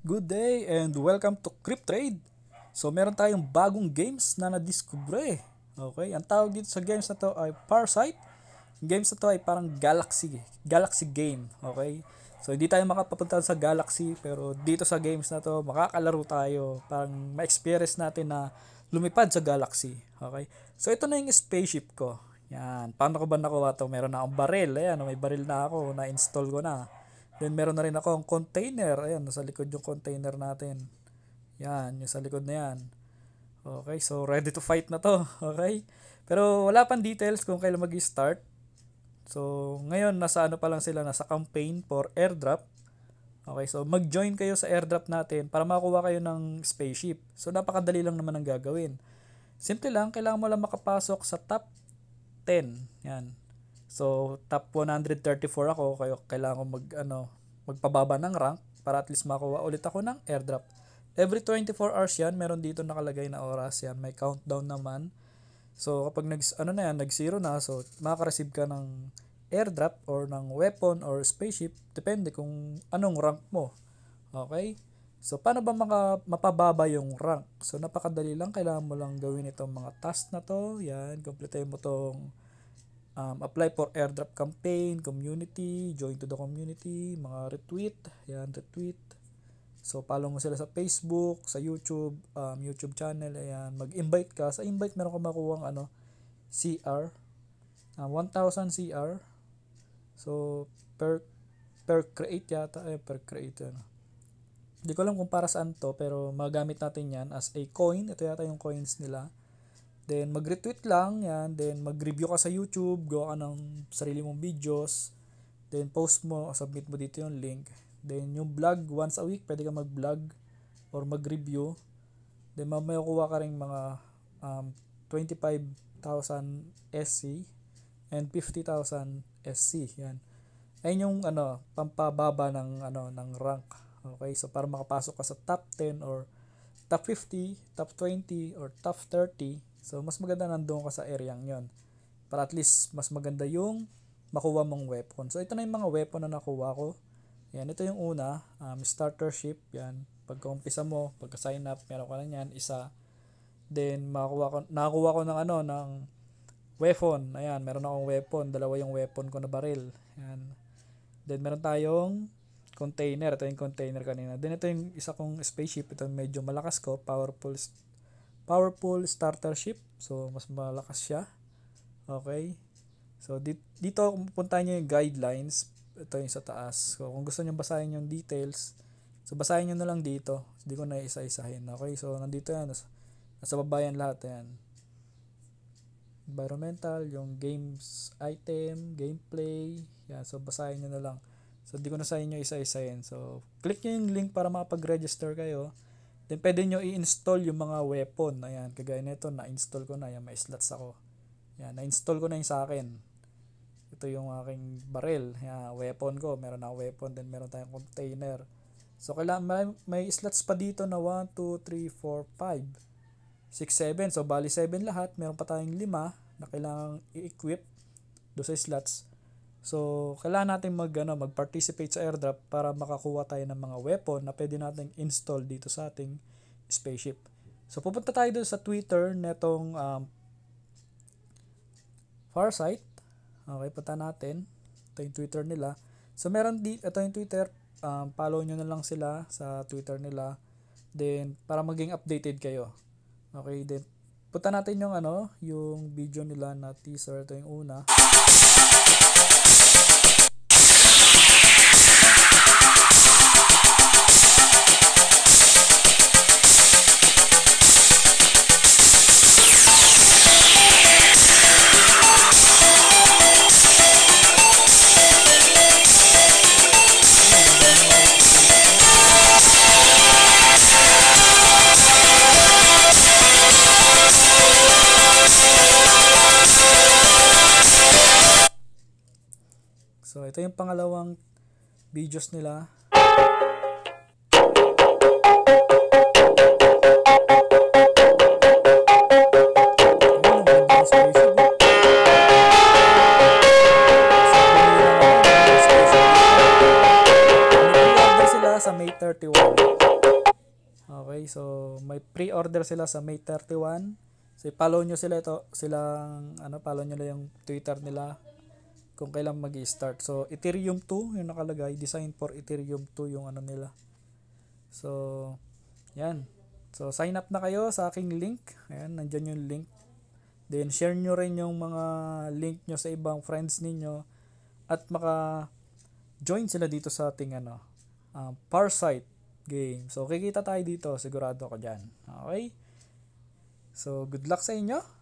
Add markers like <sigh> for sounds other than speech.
Good day and welcome to Crypt Trade. So meron tayong bagong games na na nadiskubre. Okay, ang tawag dito sa games na to ay Parasite. Yung games na to ay parang Galaxy, Galaxy game. Okay, so hindi tayo makapapunta sa Galaxy pero dito sa games na to makakalaro tayo. Parang ma-experience natin na lumipad sa Galaxy. Okay, so ito na yung spaceship ko. Yan, paano ko ba nakuha to? Meron na akong baril. Ayan, may baril na ako, na-install ko na. Then meron na rin ako akong container. Ayan, nasa likod yung container natin. Yan, yung sa likod na yan. Okay, so ready to fight na to. <laughs> Okay? Pero wala pang details kung kailan mag-start. So, ngayon, nasa ano pa lang sila, nasa campaign for airdrop. Okay, so mag-join kayo sa airdrop natin para makuha kayo ng spaceship. So, napakadali lang naman ang gagawin. Simple lang, kailangan mo lang makapasok sa top 10. Yan. So, top 134 ako, kaya kailangan ko mag, ano, magpababa ng rank para at least makuha ulit ako ng airdrop. Every 24 hours yan, meron dito nakalagay na oras yan. May countdown naman. So, kapag nag, ano na yan, nag-zero na, so, makaka-receive ka ng airdrop or ng weapon or spaceship, depende kung anong rank mo. Okay? So, paano ba maka, mapababa yung rank? So, napakadali lang. Kailangan mo lang gawin itong mga task na to. Yan, complete mo tong um, apply for airdrop campaign, community, join to the community, mga retweet, ayan, retweet. So, follow mo sila sa Facebook, sa YouTube, um, YouTube channel, ayan, mag-invite ka. Sa invite, meron ka makuha ang ano, CR, um, 1,000 CR. So, per, per create yata, eh, per create, ano. Hindi ko alam kung para saan to, pero magamit natin yan as a coin. Ito yata yung coins nila. Then, mag-retweet lang, yan. Then, mag-review ka sa YouTube, gawa ka ng sarili mong videos. Then, post mo, submit mo dito yung link. Then, yung vlog, once a week, pwede ka mag-vlog or mag-review. Then, mamaya kuha ka rin mga um, 25,000 SC and 50,000 SC, yan. Ayun yung, ano, pampababa ng, ano, ng rank. Okay, so para makapasok ka sa top 10 or top 50, top 20, or top 30, So, mas maganda nandoon ka sa area yon Para at least, mas maganda yung makuha mong weapon. So, ito na yung mga weapon na nakuha ko. Yan, ito yung una. Um, starter ship. Yan. Pagka-umpisa mo, pagka-sign up, meron ka na yan. Isa. Then, makuha ko, nakakuha ko ng ano, ng weapon. Ayan, meron akong weapon. Dalawa yung weapon ko na baril. Ayan. Then, meron tayong container. Ito yung container kanina. Then, ito yung isa kong spaceship. Ito medyo malakas ko. Powerful powerful starter ship. So, mas malakas siya. Okay. So, dito, dito kung pupuntahan nyo yung guidelines, ito yung sa taas. So, kung gusto nyo basahin yung details, so basahin nyo na lang dito. Hindi ko na isa-isahin. Okay, so nandito yan. Nasa, nasa baba yan lahat yan. Environmental, yung games item, gameplay. Yan, so basahin nyo na lang. So, hindi ko na sa inyo isa-isa So, click nyo yung link para makapag-register kayo. Then pwede nyo i-install yung mga weapon. Ayan, kagaya nito, na-install ko na. Ayan, may slots ako. Ayan, na-install ko na yung sa akin. Ito yung aking barrel. Ayan, weapon ko. Meron na weapon. Then meron tayong container. So, kailangan, may, may slots pa dito na 1, 2, 3, 4, 5, 6, 7. So, bali 7 lahat. Meron pa tayong 5 na kailangan i-equip do sa slots. So, kailangan natin mag, ano, mag-participate sa airdrop para makakuha tayo ng mga weapon na pwede nating install dito sa ating spaceship. So, pupunta tayo doon sa Twitter netong um, Farsight. Okay, punta natin. Ito yung Twitter nila. So, meron dito, ito yung Twitter. Um, follow nyo na lang sila sa Twitter nila. Then, para maging updated kayo. Okay, then Punta natin yung ano, yung video nila na teaser. Ito yung una. Ito yung pangalawang videos nila. sa May 31. Okay, so may pre-order sila sa May 31. So follow nyo sila ito, silang ano, follow nyo na yung Twitter nila kung kailan mag start So, Ethereum 2 yung nakalagay. Design for Ethereum 2 yung ano nila. So, yan. So, sign up na kayo sa aking link. Ayan, nandyan yung link. Then, share nyo rin yung mga link nyo sa ibang friends ninyo. At maka join sila dito sa ating ano, um, Parasite game. So, kikita tayo dito. Sigurado ako dyan. Okay? So, good luck sa inyo.